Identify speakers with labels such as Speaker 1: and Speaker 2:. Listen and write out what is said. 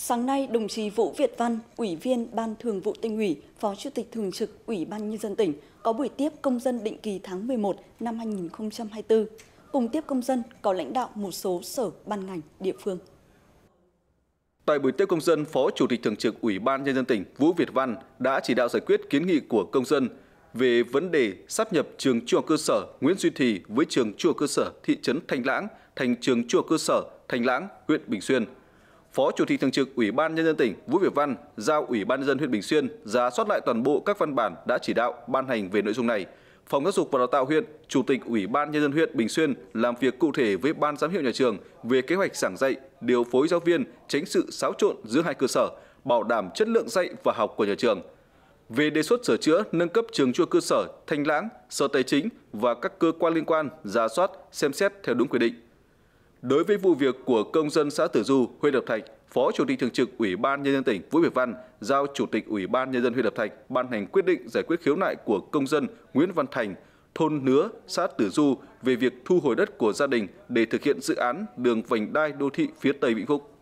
Speaker 1: Sáng nay, đồng chí Vũ Việt Văn, Ủy viên Ban Thường vụ Tỉnh ủy, Phó Chủ tịch Thường trực Ủy ban Nhân dân tỉnh có buổi tiếp công dân định kỳ tháng 11 năm 2024. Cùng tiếp công dân có lãnh đạo một số sở ban ngành địa phương.
Speaker 2: Tại buổi tiếp công dân, Phó Chủ tịch Thường trực Ủy ban Nhân dân tỉnh Vũ Việt Văn đã chỉ đạo giải quyết kiến nghị của công dân về vấn đề sắp nhập trường chùa cơ sở Nguyễn Duy Thì với trường chùa cơ sở thị trấn Thanh Lãng thành trường chùa cơ sở Thanh Lãng, huyện Bình Xuyên – Phó Chủ tịch Thường trực Ủy ban Nhân dân tỉnh Vũ Việt Văn giao Ủy ban Nhân dân huyện Bình Xuyên giả soát lại toàn bộ các văn bản đã chỉ đạo ban hành về nội dung này. Phòng Giáo dục và Đào tạo huyện, Chủ tịch Ủy ban Nhân dân huyện Bình Xuyên làm việc cụ thể với Ban giám hiệu nhà trường về kế hoạch giảng dạy, điều phối giáo viên, tránh sự xáo trộn giữa hai cơ sở, bảo đảm chất lượng dạy và học của nhà trường. Về đề xuất sửa chữa nâng cấp trường chua cơ sở Thanh Lãng, Sở Tài chính và các cơ quan liên quan giả soát, xem xét theo đúng quy định. Đối với vụ việc của công dân xã Tử Du, huyện Lập Thạch, Phó Chủ tịch Thường trực Ủy ban Nhân dân tỉnh Vũ Việt Văn giao Chủ tịch Ủy ban Nhân dân huyện Lập Thạch ban hành quyết định giải quyết khiếu nại của công dân Nguyễn Văn Thành, thôn Nứa, xã Tử Du về việc thu hồi đất của gia đình để thực hiện dự án đường vành đai đô thị phía Tây Vĩnh Phúc.